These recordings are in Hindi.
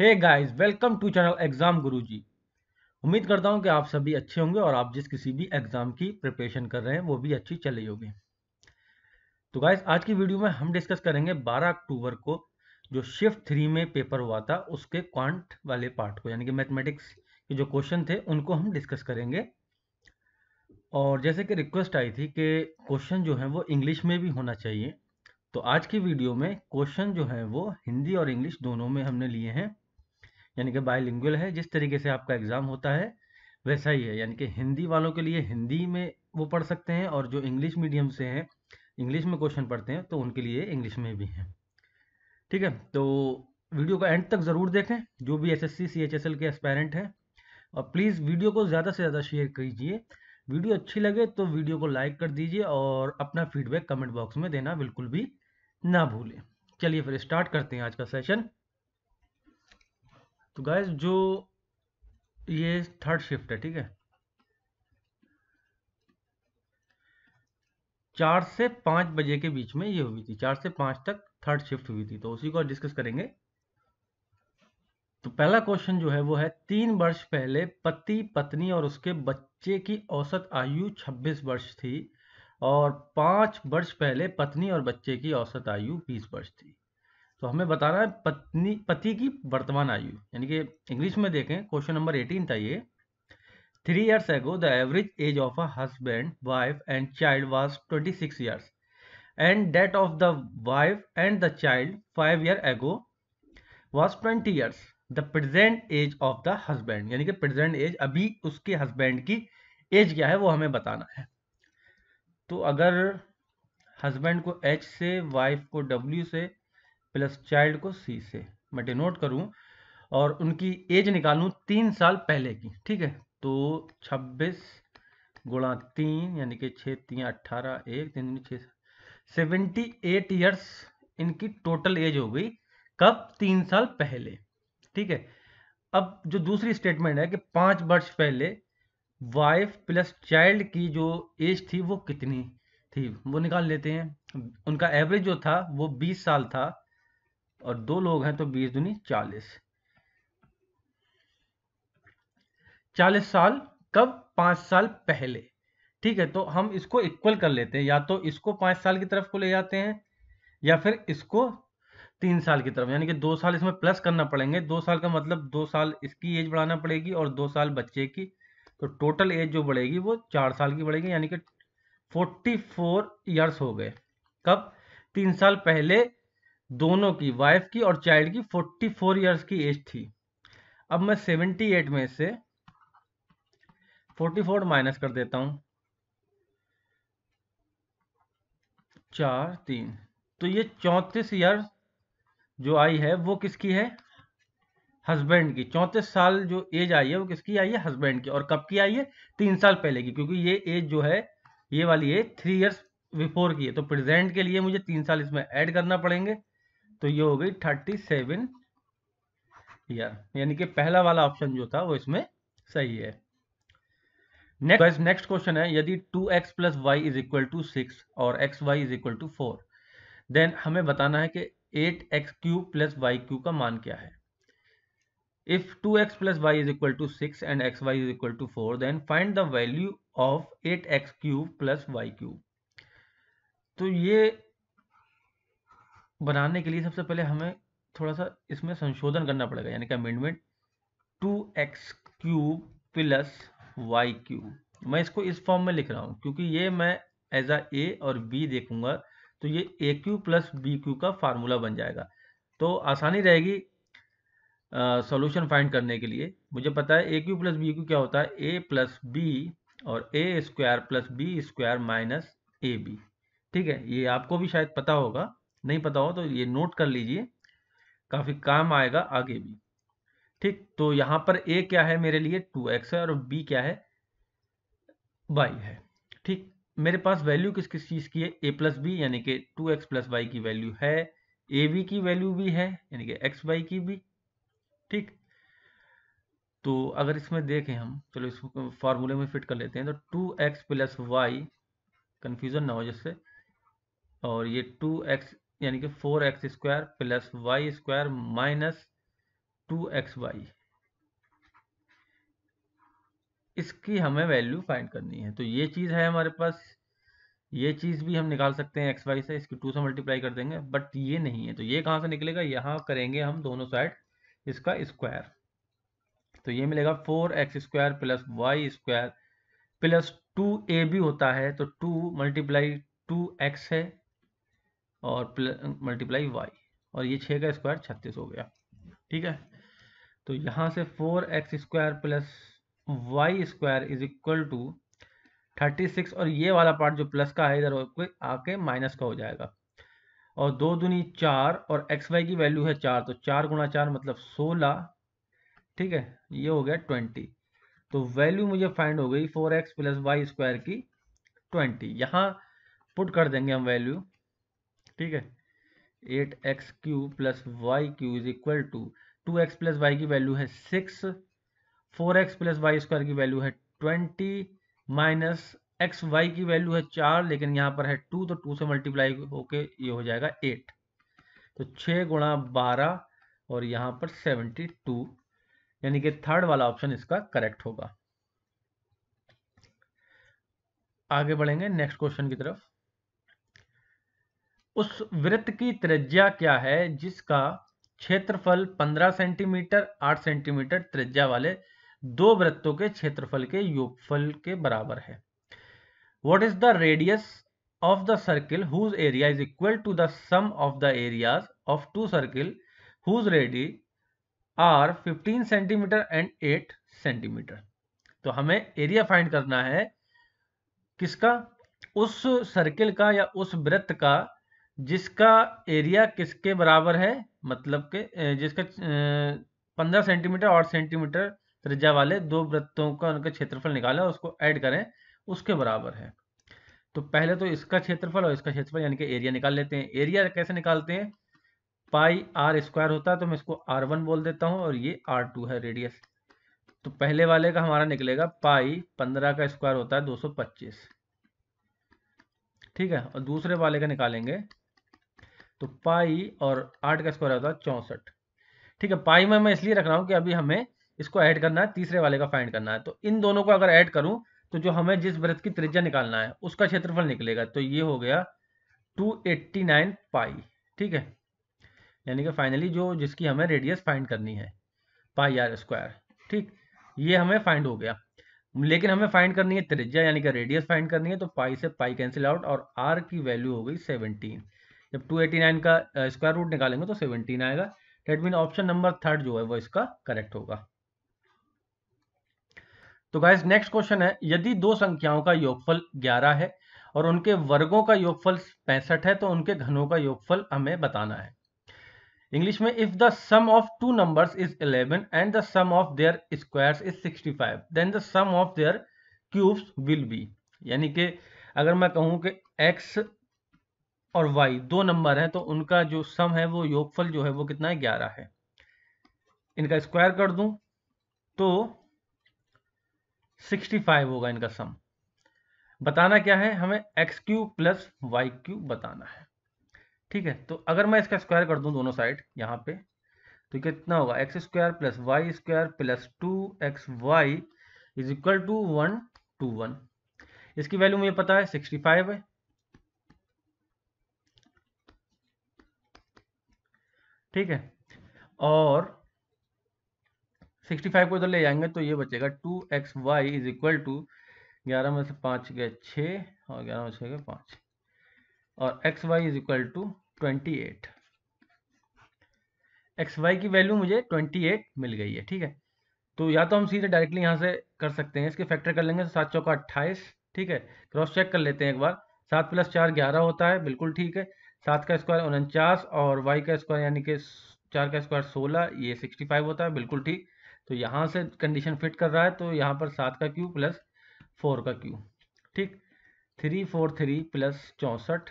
Hey guys welcome to channel exam Guruji उम्मीद करता हूं कि आप सभी अच्छे होंगे और आप जिस किसी भी एग्जाम की प्रिपरेशन कर रहे हैं वो भी अच्छी चल रही होगी तो गाइस आज की वीडियो में हम डिस्कस करेंगे 12 अक्टूबर को जो शिफ्ट थ्री में पेपर हुआ था उसके क्वांट वाले पार्ट को यानी कि मैथमेटिक्स के जो क्वेश्चन थे उनको हम डिस्कस करेंगे और जैसे कि रिक्वेस्ट आई थी कि क्वेश्चन जो है वो इंग्लिश में भी होना चाहिए तो आज की वीडियो में क्वेश्चन जो है वो हिंदी और इंग्लिश दोनों में हमने लिए हैं यानी कि बायलिंगुअल है जिस तरीके से आपका एग्ज़ाम होता है वैसा ही है यानी कि हिंदी वालों के लिए हिंदी में वो पढ़ सकते हैं और जो इंग्लिश मीडियम से हैं इंग्लिश में क्वेश्चन पढ़ते हैं तो उनके लिए इंग्लिश में भी हैं ठीक है तो वीडियो का एंड तक ज़रूर देखें जो भी S S C C H S L के एस्पेरेंट हैं और प्लीज़ वीडियो को ज़्यादा से ज़्यादा शेयर कीजिए वीडियो अच्छी लगे तो वीडियो को लाइक कर दीजिए और अपना फीडबैक कमेंट बॉक्स में देना बिल्कुल भी ना भूलें चलिए फिर स्टार्ट करते हैं आज का सेशन तो गाइस जो ये थर्ड शिफ्ट है ठीक है चार से पांच बजे के बीच में ये हुई थी चार से पांच तक थर्ड शिफ्ट हुई थी तो उसी को डिस्कस करेंगे तो पहला क्वेश्चन जो है वो है तीन वर्ष पहले पति पत्नी और उसके बच्चे की औसत आयु 26 वर्ष थी और पांच वर्ष पहले पत्नी और बच्चे की औसत आयु 20 वर्ष थी तो हमें बताना है पत्नी पति की वर्तमान आयु यानी कि इंग्लिश में देखें क्वेश्चन नंबर एटीन था ये three years ago the average age of a husband wife and child was twenty six years and that of the wife and the child five year ago was twenty years the present age of the husband यानी कि प्रेजेंट एज अभी उसके हस्बैंड की एज क्या है वो हमें बताना है तो अगर हस्बैंड को एच से वाइफ को डब्ल्यू से प्लस चाइल्ड को सी से मैं डिनोट करूं और उनकी एज निकालूं तीन साल पहले की ठीक है तो छब्बीस गुणा तीन यानी कि छः तीन अट्ठारह एक तीन छः सेवेंटी एट ईयर्स इनकी टोटल एज हो गई कब तीन साल पहले ठीक है अब जो दूसरी स्टेटमेंट है कि पाँच वर्ष पहले वाइफ प्लस चाइल्ड की जो एज थी वो कितनी थी वो निकाल लेते हैं उनका एवरेज जो था वो बीस साल था और दो लोग हैं तो बीस दुनी चालीस चालीस साल कब पांच साल पहले ठीक है तो हम इसको इक्वल कर लेते हैं या तो इसको पांच साल की तरफ को ले जाते हैं या फिर इसको तीन साल की तरफ यानी कि दो साल इसमें प्लस करना पड़ेंगे दो साल का मतलब दो साल इसकी एज बढ़ाना पड़ेगी और दो साल बच्चे की तो टोटल एज जो बढ़ेगी वो चार साल की बढ़ेगी यानी कि फोर्टी फोर ईयर्स हो गए कब तीन साल पहले दोनों की वाइफ की और चाइल्ड की 44 इयर्स की एज थी अब मैं 78 में से 44 माइनस कर देता हूं चार तीन तो ये चौंतीस ईयर जो आई है वो किसकी है हस्बैंड की चौंतीस साल जो एज आई है वो किसकी आई है हस्बैंड की और कब की आई है तीन साल पहले की क्योंकि ये एज जो है ये वाली एज थ्री इयर्स बिफोर की है तो प्रेजेंट के लिए मुझे तीन साल इसमें ऐड करना पड़ेंगे तो ये हो गई थर्टी सेवन ईयर यानी कि पहला वाला ऑप्शन जो था वो इसमें सही है नेक्स्ट नेक्स्ट क्वेश्चन है यदि two x plus y is equal to six और x y is equal to four then हमें बताना है कि eight x cube plus y cube का मान क्या है if two x plus y is equal to six and x y is equal to four then find the value of eight x cube plus y cube तो ये बनाने के लिए सबसे पहले हमें थोड़ा सा इसमें संशोधन करना पड़ेगा यानी कि amendment two x cube plus y cube मैं इसको इस फॉर्म में लिख रहा हूँ क्योंकि ये मैं एज आ ए और बी देखूंगा तो ये a cube plus b cube का फार्मूला बन जाएगा तो आसानी रहेगी सॉल्यूशन फाइंड करने के लिए मुझे पता है a cube plus b cube क्या होता है ए प्लस बी और a square plus b square minus a b ठीक है ये आपको भी शायद पता होगा नहीं पता हो तो ये नोट कर लीजिए काफ़ी काम आएगा आगे भी ठीक तो यहां पर ए क्या है मेरे लिए टू एक्स है और बी क्या है वाई है ठीक मेरे पास वैल्यू किस किस चीज़ की है ए प्लस बी यानी कि टू एक्स प्लस वाई की वैल्यू है ए बी की वैल्यू भी है यानी कि एक्स वाई की भी ठीक तो अगर इसमें देखें हम चलो इस फॉर्मूले में फिट कर लेते हैं तो two x plus y confusion ना हो जिससे और ये टू एक्स यानी कि four x square plus y square minus two x y इसकी हमें वैल्यू फाइंड करनी है तो ये चीज़ है हमारे पास ये चीज़ भी हम निकाल सकते हैं एक्स वाई से इसकी टू से मल्टीप्लाई कर देंगे बट ये नहीं है तो ये कहां से निकलेगा यहां करेंगे हम दोनों साइड इसका स्क्वायर तो ये मिलेगा four x square plus y square plus two a भी होता है तो टू मल्टीप्लाई टू एक्स है और मल्टीप्लाई वाई और ये छः का स्क्वायर छत्तीस हो गया ठीक है तो यहाँ से four x square plus y square is equal to thirty six और ये वाला पार्ट जो प्लस का है इधर आपको आके माइनस का हो जाएगा और दो दुनी चार और एक्स वाई की वैल्यू है चार तो चार गुणा चार मतलब सोलह ठीक है ये हो गया ट्वेंटी तो वैल्यू मुझे फाइंड हो गई four x plus y square की ट्वेंटी यहाँ पुट कर देंगे हम वैल्यू ठीक है eight x cube plus y cube is equal to two x plus y की वैल्यू है six four x plus y square की वैल्यू है ट्वेंटी माइनस एक्स वाई की वैल्यू है चार लेकिन यहां पर है टू तो टू से मल्टीप्लाई होके ये हो जाएगा एट तो छः गुणा बारह और यहां पर सेवेंटी टू यानी कि थर्ड वाला ऑप्शन इसका करेक्ट होगा आगे बढ़ेंगे नेक्स्ट क्वेश्चन की तरफ उस वृत्त की त्रिज्या क्या है जिसका क्षेत्रफल 15 सेंटीमीटर 8 सेंटीमीटर त्रिज्या वाले दो वृत्तों के क्षेत्रफल के योगफल के बराबर है what is the radius of the circle whose area is equal to the sum of the areas of two circle whose radii are 15 centimeter and 8 centimeter तो हमें एरिया फाइंड करना है किसका उस सर्किल का या उस वृत्त का जिसका एरिया किसके बराबर है मतलब के जिसका पंद्रह सेंटीमीटर और सेंटीमीटर त्रिज्या वाले दो वृत्तों का उनका क्षेत्रफल निकाले और उसको ऐड करें उसके बराबर है तो पहले तो इसका क्षेत्रफल और इसका क्षेत्रफल यानी कि एरिया निकाल लेते हैं एरिया कैसे निकालते हैं पाई आर स्क्वायर होता है तो मैं इसको आर वन बोल देता हूं और ये आर टू है रेडियस तो पहले वाले का हमारा निकलेगा पाई पंद्रह का स्क्वायर होता है दो सौ पच्चीस ठीक है और दूसरे वाले का निकालेंगे तो पाई और आठ का स्क्वायर होता है चौंसठ ठीक है पाई में मैं इसलिए रख रहा हूं कि अभी हमें इसको ऐड करना है तीसरे वाले का फाइंड करना है तो इन दोनों को अगर ऐड करूं तो जो हमें जिस वृत्त की त्रिज्या निकालना है उसका क्षेत्रफल निकलेगा तो ये हो गया 289 पाई ठीक है यानी कि फाइनली जो जिसकी हमें रेडियस फाइंड करनी है पाई आर स्क्वायर ठीक ये हमें फाइंड हो गया लेकिन हमें फाइंड करनी है त्रिज्या यानी कि रेडियस फाइंड करनी है तो पाई से पाई कैंसिल आउट और आर की वैल्यू हो गई सेवनटीन जब 289 का स्क्वायर रूट निकालेंगे तो 17 आएगा that mean option number third जो है वो इसका करेक्ट होगा तो गाइज नेक्स्ट क्वेश्चन है यदि दो संख्याओं का योगफल 11 है और उनके वर्गों का योगफल पैंसठ है तो उनके घनों का योगफल हमें बताना है इंग्लिश में if the sum of two number is eleven and the sum of their square is sixty five then the sum of their cubes will be यानी कि अगर मैं कहूं कि x और वाई दो नंबर हैं तो उनका जो सम है वो योगफल जो है वो कितना है ग्यारह है इनका स्क्वायर कर दूं तो 65 होगा इनका सम बताना क्या है हमें x cube plus y cube बताना है ठीक है तो अगर मैं इसका स्क्वायर कर दूं दोनों साइड यहां पे तो कितना होगा x square plus y square plus two x y is equal to one two one इसकी वैल्यू मुझे पता है सिक्सटी फाइव है ठीक है और 65 को इधर ले जाएंगे तो ये बचेगा two x y is equal to ग्यारह में से पाँच गए छः और ग्यारह में से गए पाँच और x y is equal to twenty eight x y की वैल्यू मुझे ट्वेंटी एट मिल गई है ठीक है तो या तो हम सीधे डायरेक्टली यहाँ से कर सकते हैं इसके फैक्टर कर लेंगे सात चौका अट्ठाईस ठीक है क्रॉस चेक कर लेते हैं एक बार सात प्लस चार ग्यारह होता है बिल्कुल ठीक है सात का स्क्वायर उनचास और वाई का स्क्वायर यानी कि चार का स्क्वायर सोलह ये सिक्सटी फाइव होता है बिल्कुल ठीक तो यहाँ से कंडीशन फिट कर रहा है तो यहाँ पर सात का क्यू प्लस फोर का क्यू ठीक थ्री फोर थ्री प्लस चौंसठ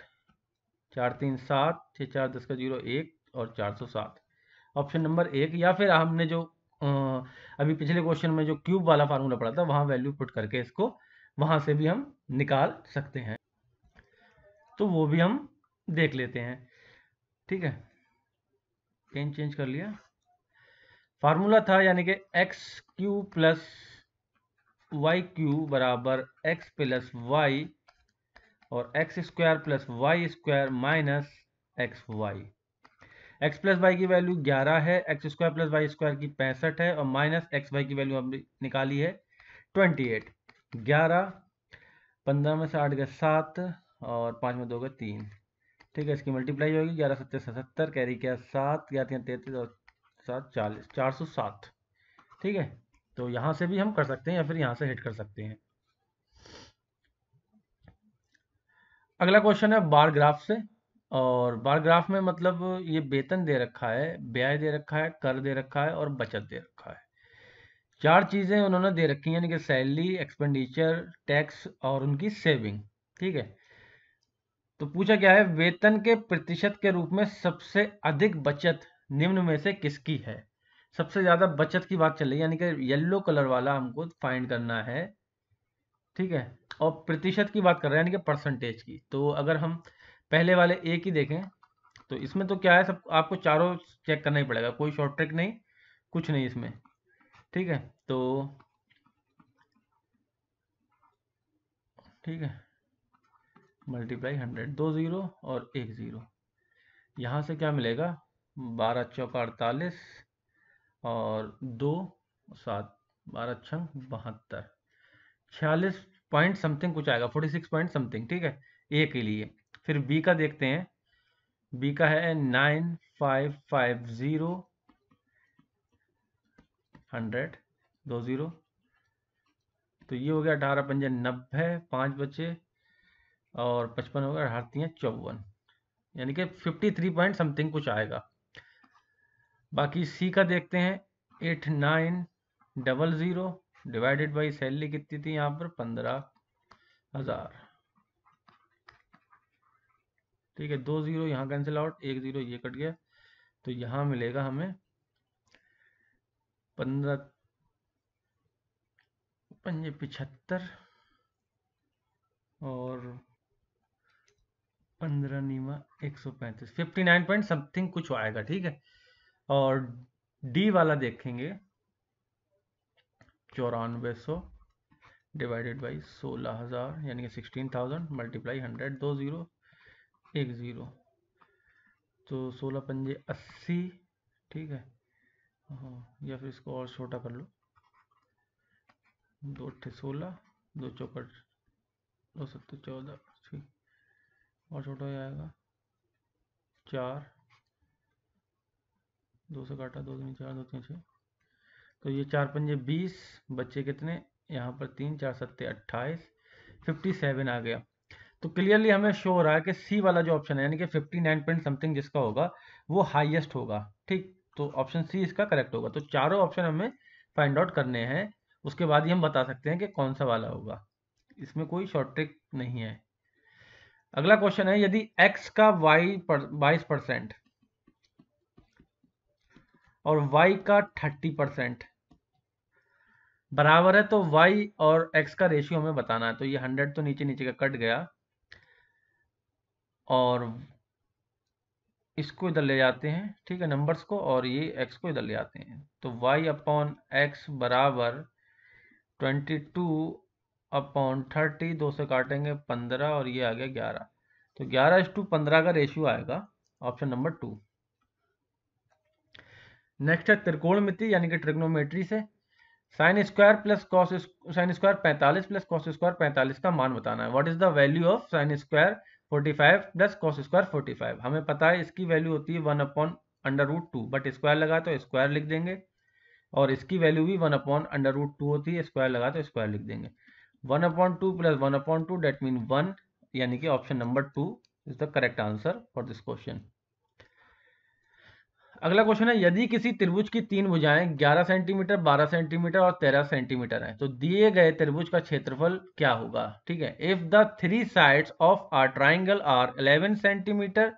चार तीन सात छः चार दस का जीरो एक और चार सौ सात ऑप्शन नंबर एक या फिर हमने जो अभी पिछले क्वेश्चन में जो क्यूब वाला फार्मूला पड़ा था वहाँ वैल्यू पुट करके इसको वहाँ से भी हम निकाल सकते हैं तो वो भी हम देख लेते हैं ठीक है पेन चेंज कर लिया फार्मूला था यानी कि x cube plus y cube बराबर एक्स प्लस वाई और x square plus y square minus x y x plus y की वैल्यू 11 है x square plus y square की पैंसठ है और माइनस एक्स वाई की वैल्यू हमने निकाली है 28 11 पंद्रह में से आठ गए सात और पाँच में दो गए तीन ठीक है इसकी मल्टीप्लाई होगी ग्यारह सत्तर सतहत्तर कैरी क्या सात ग्यारह तैंतीस और सात चालीस चार सौ सात ठीक है तो यहाँ से भी हम कर सकते हैं या फिर यहाँ से हिट कर सकते हैं अगला क्वेश्चन है बार ग्राफ से और बार ग्राफ में मतलब ये वेतन दे रखा है ब्याज दे रखा है कर दे रखा है और बचत दे रखा है चार चीज़ें उन्होंने दे रखी हैं यानी कि सैलरी एक्सपेंडिचर टैक्स और उनकी सेविंग ठीक है तो पूछा गया है वेतन के प्रतिशत के रूप में सबसे अधिक बचत निम्न में से किसकी है सबसे ज्यादा बचत की बात चल रही है यानी कि येलो कलर वाला हमको फाइंड करना है ठीक है और प्रतिशत की बात कर रहे हैं यानी कि परसेंटेज की तो अगर हम पहले वाले एक ही देखें तो इसमें तो क्या है सब आपको चारों चेक करना ही पड़ेगा कोई शॉर्ट ट्रिक नहीं कुछ नहीं इसमें ठीक है तो ठीक है मल्टीप्लाई हंड्रेड दो ज़ीरो और एक ज़ीरो यहाँ से क्या मिलेगा बारह चौका अड़तालीस और दो सात बारह छंग बहत्तर छियालीस पॉइंट समथिंग कुछ आएगा फोर्टी सिक्स पॉइंट समथिंग ठीक है ए के लिए फिर बी का देखते हैं बी का है nine five five zero hundred दो ज़ीरो तो ये हो गया अठारह पंजे नब्बे पाँच बचे और पचपन हो गया अठारती हैं चौवन यानी कि फिफ्टी थ्री पॉइंट समथिंग कुछ आएगा बाकी सी का देखते हैं eight nine double zero divided by salary कितनी थी यहाँ पर पंद्रह हज़ार ठीक है दो ज़ीरो यहाँ कैंसिल आउट एक ज़ीरो ये कट गया तो यहाँ मिलेगा हमें पंद्रह पंजे पिछहत्तर और पंद्रह नीमा एक सौ पैंतीस फिफ्टी नाइन पॉइंट समथिंग कुछ आएगा ठीक है और डी वाला देखेंगे चौरानवे सौ डिवाइडेड बाई सोलह हज़ार यानी कि सिक्सटीन थाउजेंड मल्टीप्लाई हंड्रेड दो ज़ीरो एक ज़ीरो तो सोलह पंजे अस्सी ठीक है हाँ, या फिर इसको और छोटा कर लो दो अट्ठे सोलह दो चौपट दो सत्तर चौदह और छोटा हो जाएगा चार दो से काटा दो तीन चार दो तीन छः तो ये चार पंजे बीस बच्चे कितने यहाँ पर तीन चार सत्ते अट्ठाईस फिफ्टी सेवन आ गया तो क्लियरली हमें शो हो रहा है कि सी वाला जो ऑप्शन है यानी कि फिफ्टी नाइन पॉइंट समथिंग जिसका होगा वो हाईएस्ट होगा ठीक तो ऑप्शन सी इसका करेक्ट होगा तो चारों ऑप्शन हमें फाइंड आउट करने हैं उसके बाद ही हम बता सकते हैं कि कौन सा वाला होगा इसमें कोई शॉर्ट ट्रिक नहीं है अगला क्वेश्चन है यदि x का y बाईस परसेंट और y का थर्टी परसेंट बराबर है तो y और x का रेशियो हमें बताना है तो ये हंड्रेड तो नीचे नीचे का कट गया और इसको इधर ले जाते हैं ठीक है नंबर्स को और ये x को इधर ले आते हैं तो y अपॉन एक्स बराबर ट्वेंटी टू अपॉन थर्टी दो से काटेंगे पंद्रह और ये आ गया ग्यारह तो ग्यारह इस टू पंद्रह का रेशियो आएगा ऑप्शन नंबर टू नेक्स्ट है त्रिकोणमिति यानी कि ट्रिग्नोमेट्री से sine square plus cos sine square पैंतालीस प्लस कॉस स्क्वायर पैंतालीस का मान बताना है what is the value of sine square forty five plus cos square forty five हमें पता है इसकी वैल्यू होती है one upon under root two but square लगा तो स्क्वायर लिख देंगे और इसकी वैल्यू भी one upon under root two होती है स्क्वायर लगा तो स्क्वायर लिख देंगे one upon two plus one upon two that means one यानी कि option number two is the correct answer for this question अगला क्वेश्चन है यदि किसी त्रिभुज की तीन भुजाएं 11 सेंटीमीटर 12 सेंटीमीटर और 13 सेंटीमीटर हैं तो दिए गए त्रिभुज का क्षेत्रफल क्या होगा ठीक है if the three sides of are triangle are 11 centimeter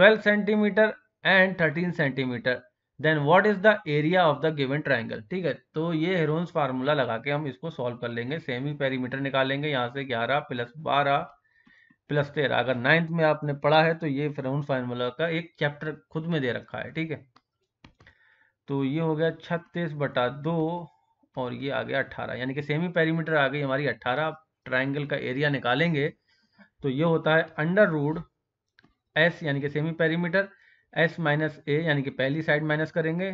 12 centimeter and 13 centimeter then what is the area of the given triangle ठीक है तो ये हेरोन्स फार्मूला लगा के हम इसको सॉल्व कर लेंगे सेमी पेरीमीटर निकालेंगे यहाँ से ग्यारह प्लस बारह प्लस तेरह अगर नाइन्थ में आपने पढ़ा है तो ये हेरोन्स फार्मूला का एक चैप्टर खुद में दे रखा है ठीक है तो ये हो गया छत्तीस बटा दो और ये आ गया अट्ठारह यानी कि सेमी पेरीमीटर आ गई हमारी अट्ठारह ट्राइंगल का एरिया निकालेंगे तो ये होता है अंडर रूड एस यानी कि semi perimeter s minus a यानी कि पहली साइड माइनस करेंगे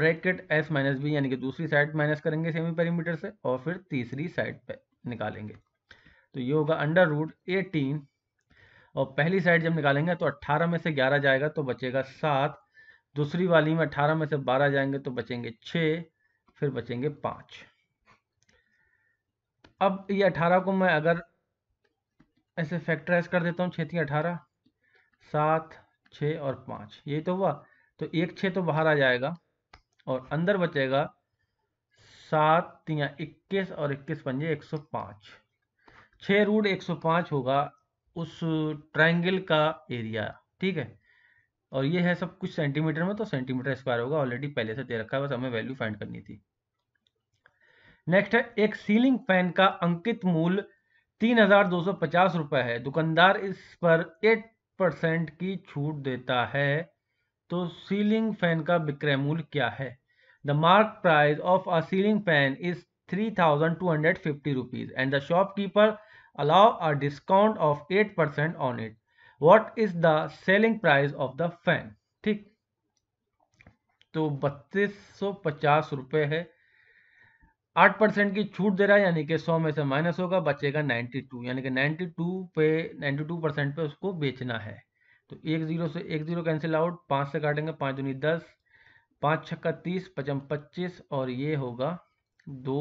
ब्रैकेट एस माइनस बी यानी कि दूसरी साइड माइनस करेंगे सेमी पेरीमीटर से और फिर तीसरी साइड पे निकालेंगे तो ये होगा अंडर रूट एटीन और पहली साइड जब निकालेंगे तो अट्ठारह में से ग्यारह जाएगा तो बचेगा सात दूसरी वाली में अट्ठारह में से बारह जाएंगे तो बचेंगे छः फिर बचेंगे पाँच अब ये अट्ठारह को मैं अगर ऐसे फैक्टराइज कर देता हूँ छः थी अठारह सात छ और पांच ये तो हुआ तो एक छ तो बाहर आ जाएगा और अंदर बचेगा सात या इक्कीस और इक्कीस पंजे एक सौ पांच छ रूट एक सौ पांच होगा उस ट्राइंगल का एरिया ठीक है और ये है सब कुछ सेंटीमीटर में तो सेंटीमीटर स्क्वायर होगा ऑलरेडी पहले से दे रखा है बस हमें वैल्यू फाइंड करनी थी नेक्स्ट है एक सीलिंग फैन का अंकित मूल्य तीन हजार दो सौ पचास रुपए है दुकानदार इस पर एट परसेंट की छूट देता है तो सीलिंग फैन का विक्रय मूल्य क्या है the mark price of a ceiling fan is three thousand two hundred fifty rupees and the shopkeeper allow a discount of eight percent on it what is the selling price of the fan ठीक तो बत्तीस सौ पचास रुपये है आठ परसेंट की छूट दे रहा है यानी कि सौ में से माइनस होगा बचेगा नाइन्टी टू यानी कि नाइन्टी टू पे नाइन्टी टू परसेंट पे उसको बेचना है तो एक जीरो से एक जीरो कैंसिल आउट पाँच से काटेंगे पाँच दूनी दस पाँच छक्का तीस पचम पच्चीस और ये होगा दो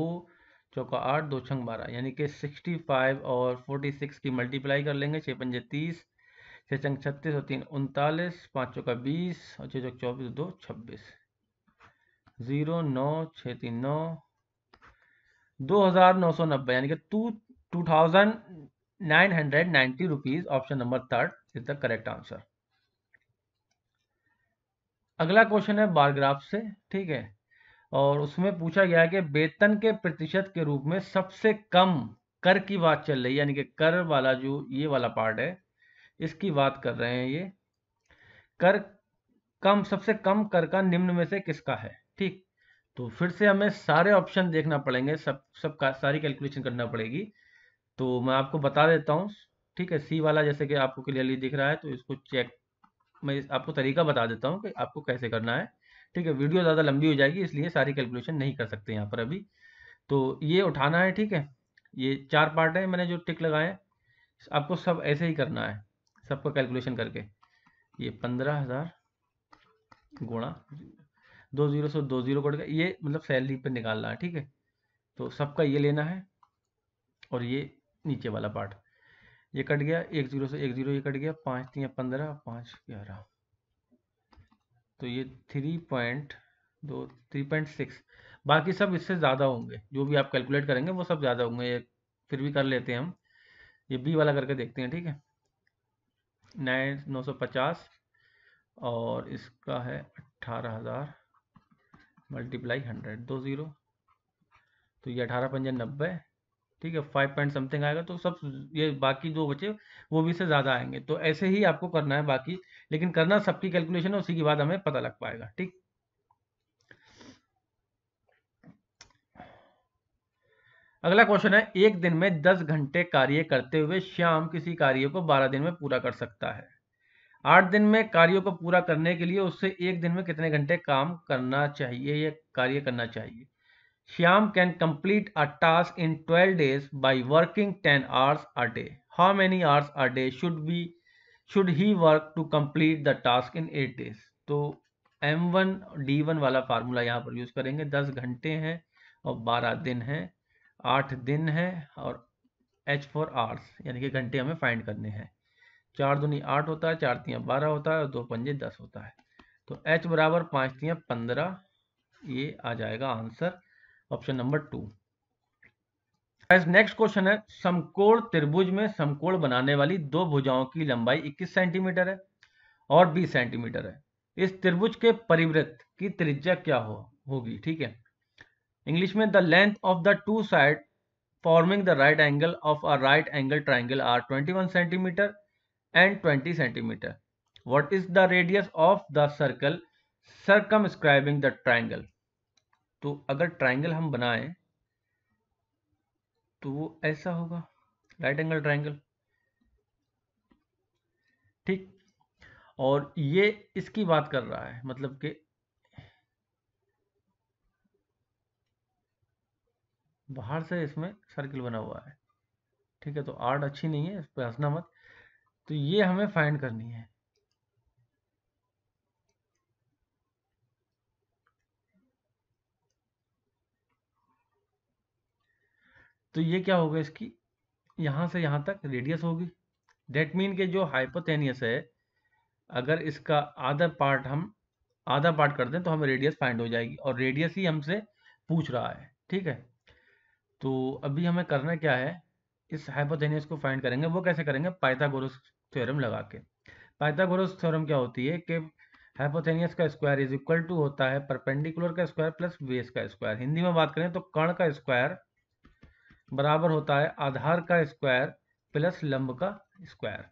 चौका आठ दो छंग बारह यानी कि सिक्सटी फाइव और फोर्टी सिक्स की मल्टीप्लाई कर लेंगे छः पंजे तीस छः चंग छत्तीस और तीन उनतालीस पाँच चौका बीस और छः चौक चौबीस दो छब्बीस ज़ीरो नौ छः तीन नौ 2990 यानी कि two two thousand nine hundred ninety rupees option number third is the correct answer अगला क्वेश्चन है बारग्राफ से ठीक है और उसमें पूछा गया है कि वेतन के प्रतिशत के रूप में सबसे कम कर की बात चल रही है यानी कि कर वाला जो ये वाला पार्ट है इसकी बात कर रहे हैं ये कर कम सबसे कम कर का निम्न में से किसका है ठीक तो फिर से हमें सारे ऑप्शन देखना पड़ेंगे सब सब का सारी कैलकुलेशन करना पड़ेगी तो मैं आपको बता देता हूँ ठीक है सी वाला जैसे कि आपको क्लियरली दिख रहा है तो इसको चेक मैं आपको तरीका बता देता हूँ कि आपको कैसे करना है ठीक है वीडियो ज़्यादा लंबी हो जाएगी इसलिए सारी कैलकुलेशन नहीं कर सकते यहाँ पर अभी तो ये उठाना है ठीक है ये चार पार्ट है मैंने जो टिक लगाए आपको सब ऐसे ही करना है सबका कैलकुलेशन करके ये पंद्रह हज़ार गुणा दो जीरो से दो जीरो कट गया ये मतलब सैलरी पे निकालना है ठीक है तो सबका ये लेना है और ये नीचे वाला पार्ट ये कट गया एक जीरो से एक जीरो ये कट गया पाँच तीन पंद्रह पाँच ग्यारह तो ये थ्री पॉइंट दो थ्री पॉइंट सिक्स बाकी सब इससे ज़्यादा होंगे जो भी आप कैलकुलेट करेंगे वो सब ज़्यादा होंगे ये फिर भी कर लेते हैं हम ये बी वाला करके देखते हैं ठीक है नाइन नौ सौ पचास और इसका है अट्ठारह हज़ार मल्टीप्लाई हंड्रेड दो ज़ीरो तो ये अठारह पंजा नब्बे ठीक है फाइव पॉइंट समथिंग आएगा तो सब ये बाकी जो बचे वो भी से ज़्यादा आएंगे तो ऐसे ही आपको करना है बाकी लेकिन करना सबकी कैलकुलेशन है उसी के बाद हमें पता लग पाएगा ठीक अगला क्वेश्चन है एक दिन में दस घंटे कार्य करते हुए श्याम किसी कार्य को बारह दिन में पूरा कर सकता है आठ दिन में कार्यों को पूरा करने के लिए उससे एक दिन में कितने घंटे काम करना चाहिए या कार्य करना चाहिए Shyam can complete a task in twelve days by working ten hours a day how many hours a day should be should he work to complete the task in eight days तो एम वन डी वन वाला फार्मूला यहाँ पर यूज़ करेंगे दस घंटे हैं और बारह दिन हैं आठ दिन हैं और एच फोर आवर्स यानी कि घंटे हमें फाइंड करने हैं चार दुनी आठ होता है चार तियाँ बारह होता है और दो पंजे दस होता है तो एच बराबर पाँच तियाँ पंद्रह ये आ जाएगा answer option number two next question है समकोण त्रिभुज में समकोण बनाने वाली दो भुजाओं की लंबाई 21 सेंटीमीटर है और 20 सेंटीमीटर है इस त्रिभुज के परिवृत्त की त्रिज्या क्या हो होगी ठीक है इंग्लिश में the length of the two side forming the right angle of a right angle triangle are 21 centimeter and twenty centimeter centimeter. Is the radius of the circle circumscribing the triangle तो अगर ट्राइंगल हम बनाए तो वो ऐसा होगा राइट एंगल ट्राइंगल ठीक और ये इसकी बात कर रहा है मतलब कि बाहर से इसमें सर्किल बना हुआ है ठीक है तो आर्ट अच्छी नहीं है इस पर हंसना मत तो ये हमें फाइंड करनी है तो ये क्या होगा इसकी यहां से यहां तक रेडियस होगी डेट मीन के जो हाइपोथेनियस है अगर इसका आधा पार्ट हम आधा पार्ट कर दें तो हमें रेडियस फाइंड हो जाएगी और रेडियस ही हमसे पूछ रहा है ठीक है तो अभी हमें करना क्या है इस हाइपोथेनियस को फाइंड करेंगे वो कैसे करेंगे पाइथागोरस थ्योरम लगा के पाइथागोरस थ्योरम क्या होती है कि हाइपोथेनियस का स्क्वायर इज इक्वल टू होता है परपेंडिकुलर का स्क्वायर प्लस बेस का स्क्वायर हिंदी में बात करें तो कर्ण का स्क्वायर बराबर होता है आधार का स्क्वायर प्लस लंब का स्क्वायर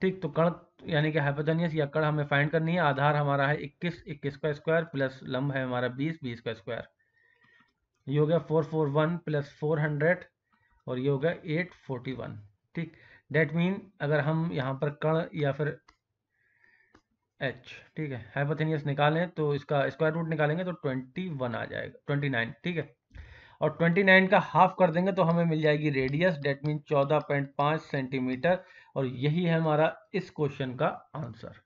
ठीक तो कर्ण यानी कि हाइपोथेनियस या कर्ण हमें फाइंड करनी है आधार हमारा है 21 21 का स्क्वायर प्लस लंब है हमारा 20 20 का स्क्वायर ये हो गया 441 प्लस 400 और ये हो गया 841 ठीक डेट मीन अगर हम यहाँ पर कण या फिर एच ठीक है हाइपोथेनियस निकालें तो इसका स्क्वायर रूट निकालेंगे तो ट्वेंटी वन आ जाएगा ट्वेंटी नाइन ठीक है और ट्वेंटी नाइन का हाफ कर देंगे तो हमें मिल जाएगी रेडियस डेट मीन चौदह पॉइंट पांच सेंटीमीटर और यही है हमारा इस क्वेश्चन का आंसर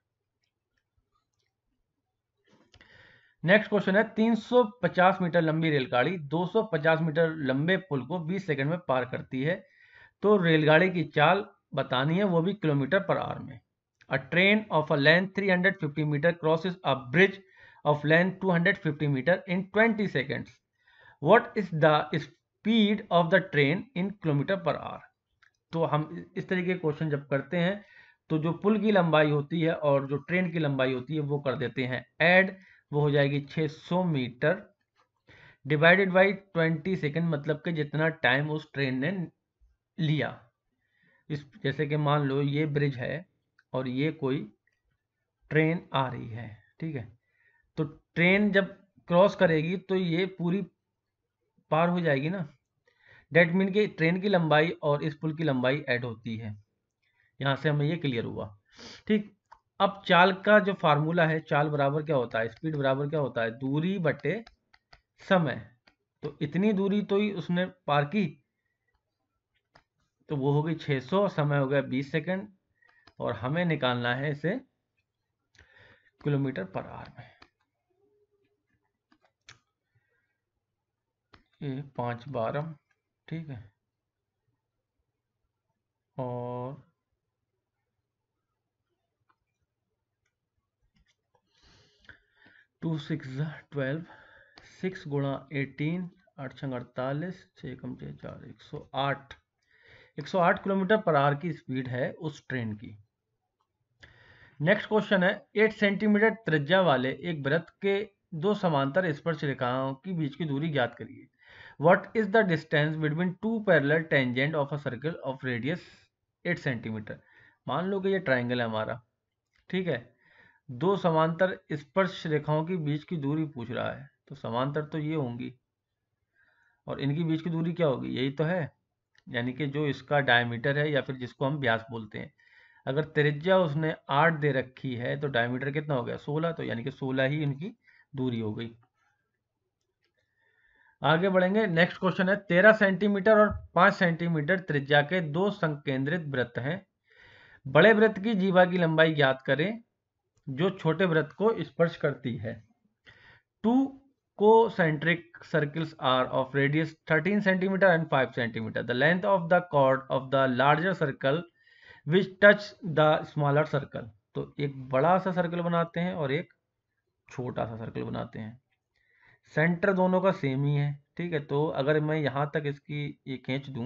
नेक्स्ट क्वेश्चन है 350 मीटर लंबी रेलगाड़ी 250 मीटर लंबे पुल को 20 सेकंड में पार करती है तो रेलगाड़ी की चाल बतानी है वो भी किलोमीटर पर आवर में a train of a length 350 meter crosses a bridge of length 250 meter in 20 seconds what is the speed of the train in kilometer per hour तो हम इस तरीके के क्वेश्चन जब करते हैं तो जो पुल की लंबाई होती है और जो ट्रेन की लंबाई होती है वो कर देते हैं एड वो हो जाएगी 600 मीटर डिवाइडेड बाई 20 सेकेंड मतलब कि जितना टाइम उस ट्रेन ने लिया इस जैसे कि मान लो ये ब्रिज है और ये कोई ट्रेन आ रही है ठीक है तो ट्रेन जब क्रॉस करेगी तो ये पूरी पार हो जाएगी ना डेट मीन के ट्रेन की लंबाई और इस पुल की लंबाई ऐड होती है यहां से हमें ये क्लियर हुआ ठीक अब चाल का जो फार्मूला है चाल बराबर क्या होता है स्पीड बराबर क्या होता है दूरी बटे समय तो इतनी दूरी तो ही उसने पार की तो वो होगी 600 सौ समय हो गया 20 सेकंड और हमें निकालना है इसे किलोमीटर पर आर में ये पाँच बारह ठीक है और टू सिक्स ट्वेल्व सिक्स गुणा एटीन आठ अड़तालीस छः कम छः चार एक सौ आठ 108 किलोमीटर पर आर की स्पीड है उस ट्रेन की नेक्स्ट क्वेश्चन है 8 सेंटीमीटर त्रिज्या वाले एक वृत्त के दो समांतर स्पर्श रेखाओं के बीच की दूरी ज्ञात करिए what is the distance between two parallel tangent of a circle of radius 8 centimeter मान लो कि ये ट्राइंगल है हमारा ठीक है दो समांतर स्पर्श रेखाओं के बीच की दूरी पूछ रहा है तो समांतर तो ये होंगी और इनकी बीच की दूरी क्या होगी यही तो है यानी कि जो इसका डायमीटर है या फिर जिसको हम व्यास बोलते हैं अगर त्रिज्या उसने आठ दे रखी है तो डायमीटर कितना हो गया सोलह तो यानी कि सोलह ही इनकी दूरी हो गई आगे बढ़ेंगे नेक्स्ट क्वेश्चन है तेरह सेंटीमीटर और पांच सेंटीमीटर त्रिज्या के दो संकेंद्रित व्रत हैं बड़े व्रत की जीवा की लंबाई ज्ञात करें जो छोटे व्रत को स्पर्श करती है two concentric circles are of radius 13 cm and 5 cm. The length of the chord of the larger circle which touch the तो एक बड़ा सा सर्कल बनाते हैं और एक छोटा सा सर्कल बनाते हैं सेंटर दोनों का सेम ही है ठीक है तो अगर मैं यहां तक इसकी ये खींच दू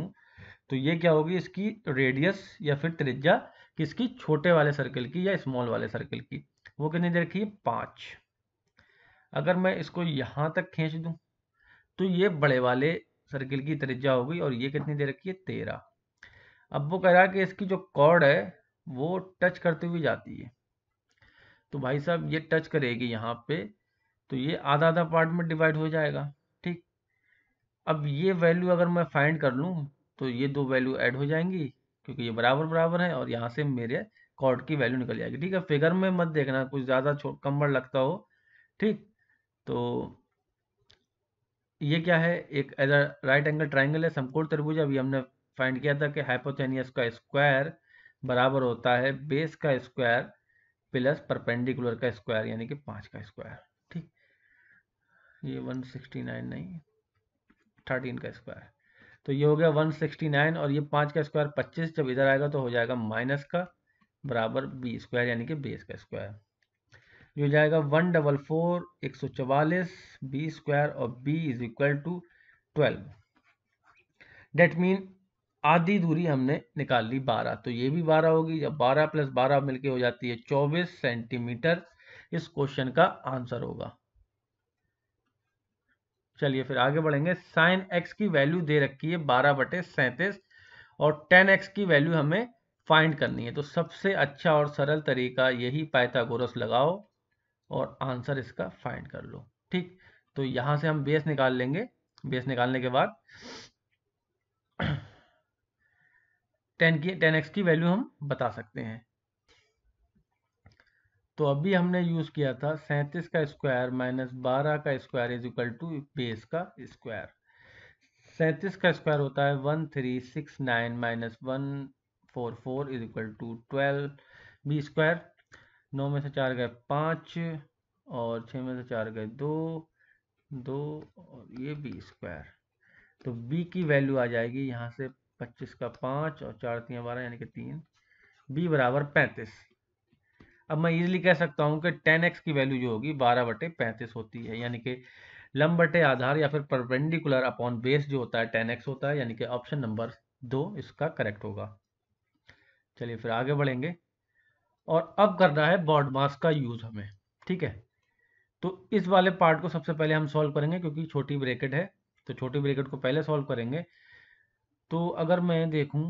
तो ये क्या होगी इसकी रेडियस या फिर त्रिज्या किसकी छोटे वाले सर्कल की या स्मॉल वाले सर्कल की वो कितनी दे रखी पांच अगर मैं इसको यहां तक खींच दू तो ये बड़े वाले सर्किल की त्रिज्या होगी और ये कितनी दे रखी है तेरह अब वो कह रहा है कि इसकी जो कॉर्ड है वो टच करते हुए जाती है तो भाई साहब ये टच करेगी यहाँ पे तो ये आधा आधा पार्ट में डिवाइड हो जाएगा ठीक अब ये वैल्यू अगर मैं फाइंड कर लू तो ये दो वैल्यू ऐड हो जाएंगी क्योंकि ये बराबर बराबर है और यहाँ से मेरे कॉर्ड की वैल्यू निकल जाएगी ठीक है फिगर में मत देखना कुछ ज़्यादा कम लगता हो ठीक तो ये क्या है एक as a right angle triangle है समकोण त्रिभुज अभी हमने फाइंड किया था कि हाइपोथेनियस का स्क्वायर बराबर होता है बेस का स्क्वायर प्लस परपेंडिकुलर का स्क्वायर यानी कि पांच का स्क्वायर ठीक ये वन सिक्सटी नाइन नहीं थर्टीन का स्क्वायर तो ये हो गया वन सिक्सटी नाइन और ये पांच का स्क्वायर पच्चीस जब इधर आएगा तो हो जाएगा माइनस का बराबर बी स्क्वायर यानी कि बेस का स्क्वायर ये हो जाएगा वन डबल फोर एक सौ चवालीस बी स्क्वायर और b is equal to twelve that means आधी दूरी हमने निकाल ली बारह तो ये भी बारह होगी जब बारह प्लस बारह मिलके हो जाती है चौबीस सेंटीमीटर इस क्वेश्चन का आंसर होगा चलिए फिर आगे बढ़ेंगे साइन एक्स की वैल्यू दे रखी है बारह बटे सैंतीस और टेन एक्स की वैल्यू हमें फाइंड करनी है तो सबसे अच्छा और सरल तरीका यही पाइथागोरस लगाओ और आंसर इसका फाइंड कर लो ठीक तो यहां से हम बेस निकाल लेंगे बेस निकालने के बाद टेन की टेन एक्स की वैल्यू हम बता सकते हैं तो अभी हमने यूज़ किया था सैंतीस का स्क्वायर माइनस बारह का square is equal to base का स्क्वायर सैतीस का स्क्वायर होता है one three six nine minus one four four is equal to twelve b square नौ में से चार गए पाँच और छः में से चार गए दो दो और ये बी स्क्वायर तो बी की वैल्यू आ जाएगी यहाँ से पच्चीस का पाँच और चार तीन बारह यानी कि तीन बी बराबर पैंतीस अब मैं इजीली कह सकता हूँ कि टेन एक्स की वैल्यू जो होगी बारह बटे पैंतीस होती है यानी कि लम बटे आधार या फिर परपेंडिकुलर अपॉन बेस जो होता है टेन एक्स होता है यानी कि ऑप्शन नंबर दो इसका करेक्ट होगा चलिए फिर आगे बढ़ेंगे और अब करना है बॉन्ड मास का यूज हमें ठीक है तो इस वाले पार्ट को सबसे पहले हम सॉल्व करेंगे क्योंकि छोटी ब्रेकेट है तो छोटी ब्रेकेट को पहले सॉल्व करेंगे तो अगर मैं देखूं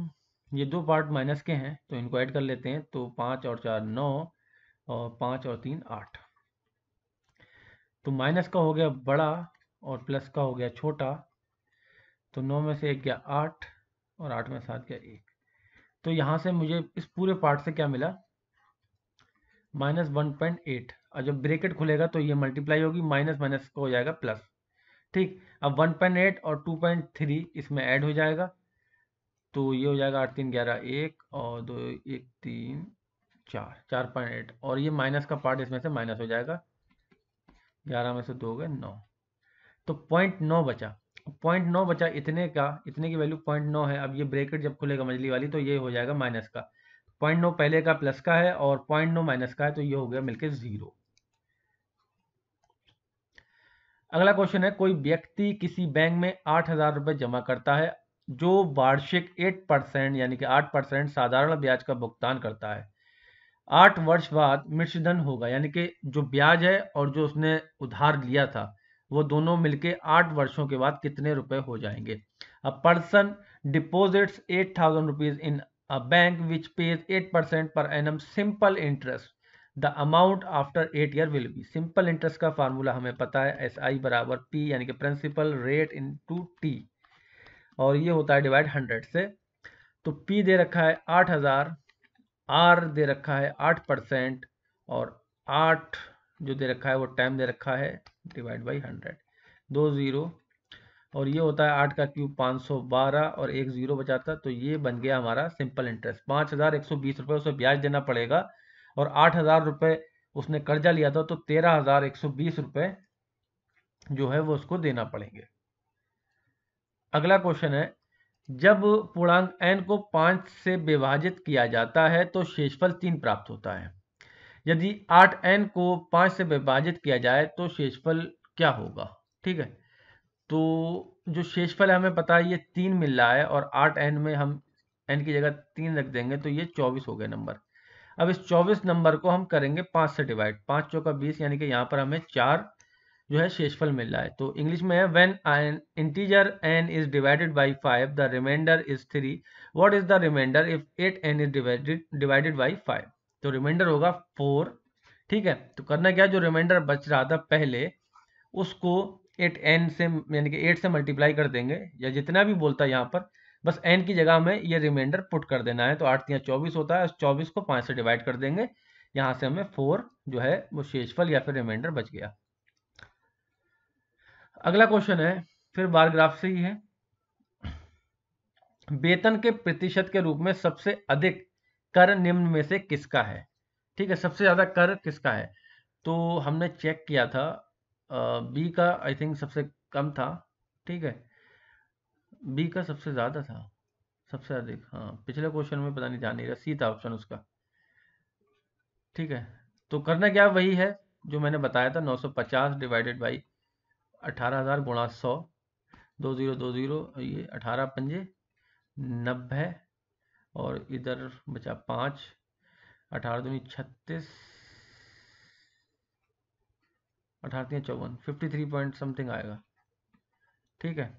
ये दो पार्ट माइनस के हैं तो इनको ऐड कर लेते हैं तो पाँच और चार नौ और पाँच और तीन आठ तो माइनस का हो गया बड़ा और प्लस का हो गया छोटा तो नौ में से एक गया आठ और आठ में सात गया एक तो यहाँ से मुझे इस पूरे पार्ट से क्या मिला माइनस वन पॉइंट एट और जब ब्रेकेट खुलेगा तो ये मल्टीप्लाई होगी माइनस माइनस हो जाएगा प्लस ठीक अब वन पॉइंट एट और टू पॉइंट थ्री इसमें ऐड हो जाएगा तो ये हो जाएगा आठ तीन ग्यारह एक और दो एक तीन चार चार पॉइंट एट और ये माइनस का पार्ट इसमें से माइनस हो जाएगा ग्यारह में से दो गए नौ तो पॉइंट नौ बचा पॉइंट नौ बचा इतने का इतने की वैल्यू पॉइंट नौ है अब ये ब्रेकेट जब खुलेगा मजली वाली तो ये हो जाएगा माइनस का पॉइंट नो पहले का प्लस का है और पॉइंट नो माइनस का है तो ये हो गया मिलकर जीरो अगला क्वेश्चन है कोई व्यक्ति किसी बैंक में आठ हजार रुपए जमा करता है जो वार्षिक एट परसेंट यानी कि आठ परसेंट साधारण ब्याज का भुगतान करता है आठ वर्ष बाद मृषधन होगा यानी कि जो ब्याज है और जो उसने उधार लिया था वो दोनों मिलके आठ वर्षों के बाद कितने रुपए हो जाएंगे a person deposits eight thousand rupees in a bank which pays 8% per annum simple interest the amount after eight year will be simple interest का फार्मूला हमें पता है एस आई बराबर पी यानी कि principal rate into T और ये होता है डिवाइड हंड्रेड से तो पी दे रखा है आठ हज़ार आर दे रखा है आठ परसेंट और आठ जो दे रखा है वो टाइम दे रखा है डिवाइड बाई हंड्रेड दो ज़ीरो और ये होता है आठ का क्यूब पाँच सौ बारह और एक जीरो बचाता तो ये बन गया हमारा सिंपल इंटरेस्ट पाँच हज़ार एक सौ बीस रुपये उसे ब्याज देना पड़ेगा और आठ हज़ार रुपये उसने कर्जा लिया था तो तेरह हज़ार एक सौ बीस रुपये जो है वो उसको देना पड़ेंगे अगला क्वेश्चन है जब पूर्णांक एन को पाँच से विभाजित किया जाता है तो शेषफल तीन प्राप्त होता है यदि आठ एन को पाँच से विभाजित किया जाए तो शेषफल क्या होगा ठीक है तो जो शेषफल है हमें पता है ये तीन मिल रहा है और आठ एन में हम एन की जगह तीन रख देंगे तो ये चौबीस हो गए नंबर अब इस चौबीस नंबर को हम करेंगे पाँच से डिवाइड पाँच चौका बीस यानी कि यहाँ पर हमें चार जो है शेषफल मिल रहा है तो इंग्लिश में है when an integer n is divided by five the remainder is three what is the remainder if eight n is divided divided by five तो रिमाइंडर होगा फोर ठीक है तो करना क्या जो रिमाइंडर बच रहा था पहले उसको एट एन से यानी कि एट से मल्टीप्लाई कर देंगे या जितना भी बोलता है यहाँ पर बस एन की जगह हमें ये रिमाइंडर पुट कर देना है तो आठ यहाँ चौबीस होता है चौबीस को पाँच से डिवाइड कर देंगे यहाँ से हमें फोर जो है वो शेषफल या फिर रिमाइंडर बच गया अगला क्वेश्चन है फिर बार ग्राफ से ही है वेतन के प्रतिशत के रूप में सबसे अधिक कर निम्न में से किसका है ठीक है सबसे ज्यादा कर किसका है तो हमने चेक किया था बी का आई थिंक सबसे कम था ठीक है बी का सबसे ज़्यादा था सबसे अधिक हाँ पिछले क्वेश्चन में पता नहीं जान नहीं रहा सी था ऑप्शन उसका ठीक है तो करना क्या वही है जो मैंने बताया था 950 डिवाइडेड बाई 18000 गुणा सौ दो ज़ीरो दो ज़ीरो ये अठारह पंजे नब्बे और इधर बचा पाँच अठारह दूनी छत्तीस अठारती चौवन फिफ्टी थ्री पॉइंट समथिंग आएगा ठीक है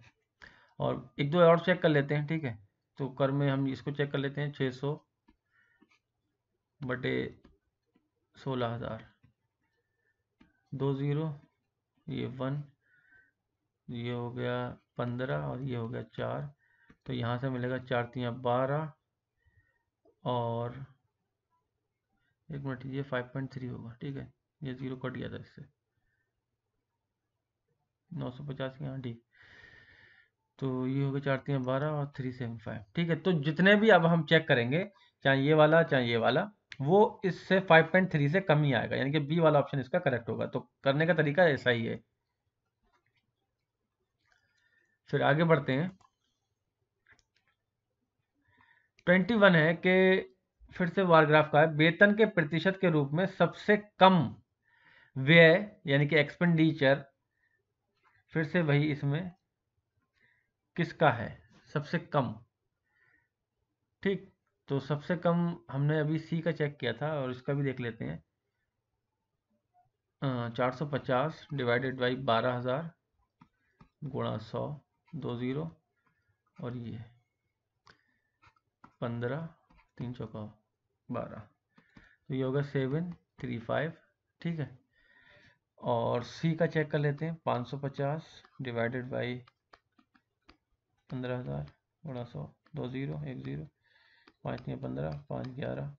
और एक दो और चेक कर लेते हैं ठीक है तो कर में हम इसको चेक कर लेते हैं छः सौ बटे सोलह हज़ार दो ज़ीरो ये वन ये हो गया पंद्रह और ये हो गया चार तो यहाँ से मिलेगा चार तियाँ बारह और एक मिनट ये फाइव पॉइंट थ्री होगा ठीक है ये ज़ीरो कट गया था इससे नौ सौ पचास की हाँ ठीक तो ये हो गया चार तीन बारह और थ्री सेवन फाइव ठीक है तो जितने भी अब हम चेक करेंगे चाहे ये वाला चाहे ये वाला वो इससे फाइव पॉइंट थ्री से कम ही आएगा यानी कि बी वाला ऑप्शन इसका करेक्ट होगा तो करने का तरीका ऐसा ही है फिर आगे बढ़ते हैं ट्वेंटी वन है कि फिर से वारग्राफ का है वेतन के प्रतिशत के रूप में सबसे कम व्यय यानी कि एक्सपेंडिचर फिर से वही इसमें किसका है सबसे कम ठीक तो सबसे कम हमने अभी सी का चेक किया था और इसका भी देख लेते हैं चार सौ पचास डिवाइडेड बाई बारह हज़ार गुणा सौ दो ज़ीरो और ये पंद्रह तीन चौका बारह तो ये होगा सेवन थ्री फाइव ठीक है और सी का चेक कर लेते हैं 550 डिवाइडेड बाय 15000 हज़ार बड़ा सौ दो ज़ीरो एक ज़ीरो पाँच तीन पंद्रह पाँच ग्यारह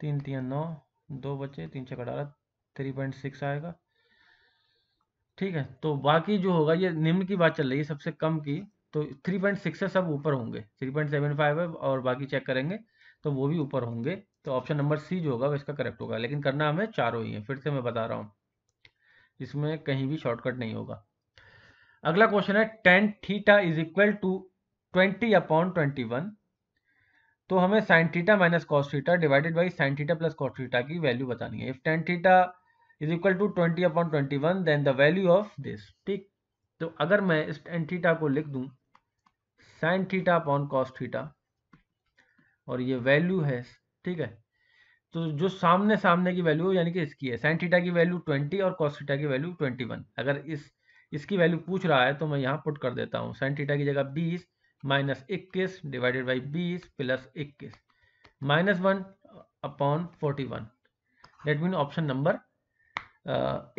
तीन तीन नौ दो बचे तीन छः अठारह थ्री पॉइंट सिक्स आएगा ठीक है तो बाकी जो होगा ये निम्न की बात चल रही है सबसे कम की तो थ्री पॉइंट सिक्स है सब ऊपर होंगे थ्री पॉइंट सेवन फाइव है और बाकी चेक करेंगे तो वो भी ऊपर होंगे तो ऑप्शन नंबर सी जो होगा वो इसका करेक्ट होगा लेकिन करना हमें चारों ही है फिर से मैं बता रहा हूँ इसमें कहीं भी शॉर्टकट नहीं होगा अगला क्वेश्चन है tan theta is equal to twenty upon twenty one तो हमें sine theta minus cos theta divided by sine theta plus cos theta की वैल्यू बतानी है if tan theta is equal to twenty upon twenty one then the value of this ठीक तो अगर मैं इस टेन थीटा को लिख दूं sine theta upon cos theta और ये वैल्यू है ठीक है तो जो सामने सामने की वैल्यू यानी कि इसकी है साइन थीटा की वैल्यू ट्वेंटी और कॉस थीटा की वैल्यू ट्वेंटी वन अगर इस इसकी वैल्यू पूछ रहा है तो मैं यहाँ पुट कर देता हूँ साइन थीटा की जगह बीस माइनस इक्कीस डिवाइडेड बाई बीस प्लस इक्कीस minus one upon forty one that mean option number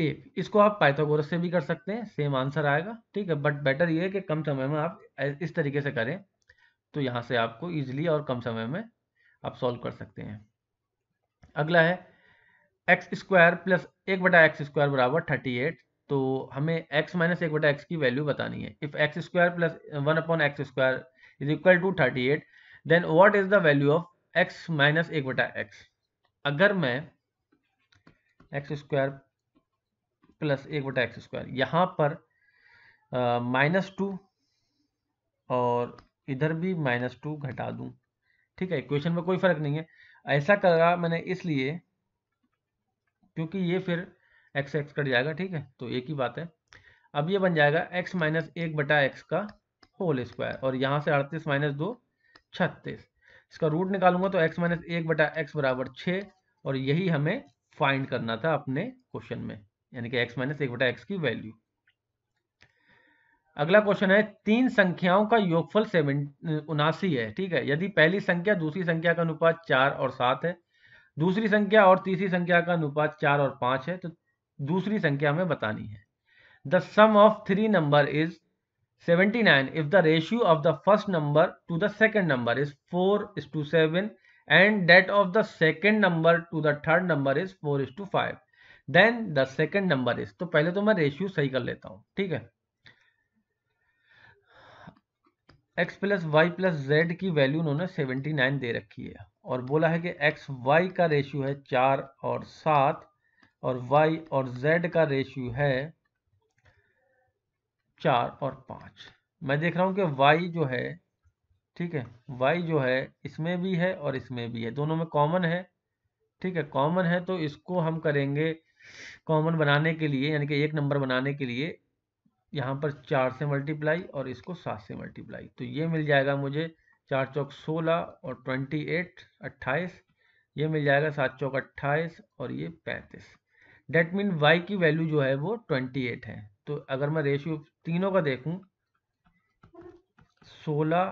A इसको आप पाइथागोरस से भी कर सकते हैं सेम आंसर आएगा ठीक है बट बेटर ये है कि कम समय में आप इस तरीके से करें तो यहाँ से आपको ईजिली और कम समय में आप सॉल्व कर सकते हैं अगला है एक्स स्क्वायर प्लस एक बटा एक्स स्क्वायर बराबर थर्टी एट तो हमें एक्स माइनस एक बटा एक्स की वैल्यू बतानी है if x square plus one upon x square is equal to thirty eight then what is the value of x minus एक बटा एक्स अगर मैं एक्स स्क्वायर प्लस एक बटा एक्स स्क्वायर यहाँ पर माइनस uh, टू और इधर भी माइनस टू घटा दूं ठीक है इक्वेशन में कोई फर्क नहीं है ऐसा कर रहा मैंने इसलिए क्योंकि ये फिर एक्स एक्स कट जाएगा ठीक है तो एक ही बात है अब ये बन जाएगा एक्स माइनस एक बटा एक्स का होल स्क्वायर और यहाँ से अड़तीस माइनस दो छत्तीस इसका रूट निकालूंगा तो एक्स माइनस एक बटा एक्स बराबर छः और यही हमें फाइंड करना था अपने क्वेश्चन में यानी कि एक्स माइनस एक बटा एक्स की वैल्यू अगला क्वेश्चन है तीन संख्याओं का योगफल सेवन उनासी है ठीक है यदि पहली संख्या दूसरी संख्या का अनुपात चार और सात है दूसरी संख्या और तीसरी संख्या का अनुपात चार और पांच है तो दूसरी संख्या हमें बतानी है the sum of three number is seventy nine if the ratio of the first number to the second number is four is to seven and that of the second number to the third number is four is to five then the second number is तो पहले तो मैं रेशियो सही कर लेता हूँ ठीक है x plus y plus z की वैल्यू उन्होंने 79 दे रखी है और बोला है कि एक्स वाई का रेशियो है चार और सात और वाई और जेड का रेशियो है चार और पाँच मैं देख रहा हूँ कि वाई जो है ठीक है वाई जो है इसमें भी है और इसमें भी है दोनों में कॉमन है ठीक है कॉमन है तो इसको हम करेंगे कॉमन बनाने के लिए यानी कि एक नंबर बनाने के लिए यहाँ पर चार से मल्टीप्लाई और इसको सात से मल्टीप्लाई तो ये मिल जाएगा मुझे चार चौक सोलह और ट्वेंटी एट अट्ठाईस ये मिल जाएगा सात चौक अट्ठाईस और ये पैंतीस डेट मीन वाई की वैल्यू जो है वो ट्वेंटी एट है तो अगर मैं रेशियो तीनों का देखूं सोलह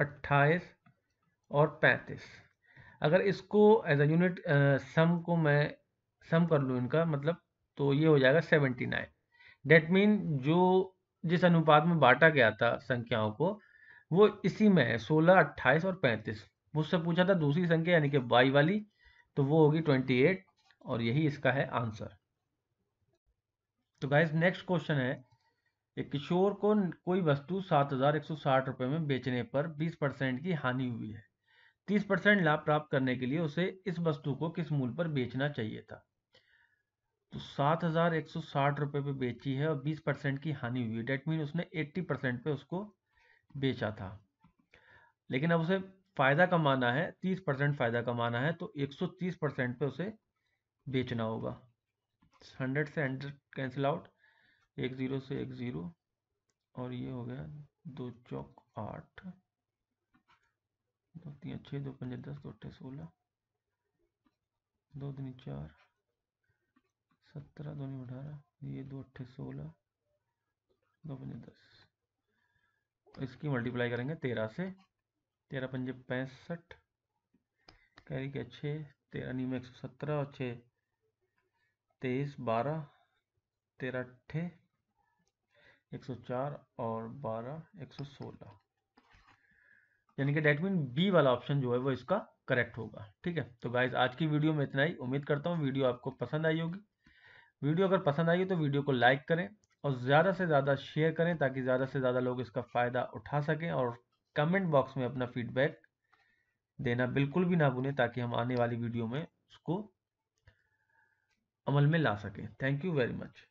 अट्ठाईस और पैंतीस अगर इसको एज अ यूनिट सम को मैं सम कर लूँ इनका मतलब तो ये हो जाएगा सेवेंटी नाइन डेट मीन जो जिस अनुपात में बांटा गया था संख्याओं को वो इसी में है सोलह अट्ठाईस और पैंतीस मुझसे पूछा था दूसरी संख्या यानी कि वाई वाली तो वो होगी ट्वेंटी एट और यही इसका है आंसर तो गाइज नेक्स्ट क्वेश्चन है एक किशोर को कोई वस्तु सात हजार एक सौ साठ रुपये में बेचने पर बीस परसेंट की हानि हुई है तीस परसेंट लाभ प्राप्त करने के लिए उसे इस वस्तु को किस मूल पर बेचना चाहिए था तो सात हज़ार एक सौ साठ रुपये पर बेची है और बीस परसेंट की हानि हुई है डेट मीन उसने एट्टी परसेंट पर उसको बेचा था लेकिन अब उसे फ़ायदा कमाना है तीस परसेंट फ़ायदा कमाना है तो एक सौ तीस परसेंट पर उसे बेचना होगा हंड्रेड से हंड्रेड कैंसिल आउट एक ज़ीरो से एक ज़ीरो और ये हो गया दो चौक आठ दो तीन छः दो पंजे दस दो अट्ठे सोलह दो दिन चार सत्रह दो नहीं अठारह ये दो अट्ठे सोलह दो पंजे दस इसकी मल्टीप्लाई करेंगे तेरह से तेरह पंजे पैंसठ कैरी के छः तेरह नीम एक सौ सत्रह और छः तेईस बारह तेरह अट्ठे एक सौ चार और बारह एक सौ सोलह यानी कि डेट मीन बी वाला ऑप्शन जो है वो इसका करेक्ट होगा ठीक है तो गाइज आज की वीडियो में इतना ही उम्मीद करता हूँ वीडियो आपको पसंद आई होगी वीडियो अगर पसंद आई तो वीडियो को लाइक करें और ज़्यादा से ज़्यादा शेयर करें ताकि ज़्यादा से ज़्यादा लोग इसका फ़ायदा उठा सकें और कमेंट बॉक्स में अपना फीडबैक देना बिल्कुल भी ना भूलें ताकि हम आने वाली वीडियो में उसको अमल में ला सकें थैंक यू वेरी मच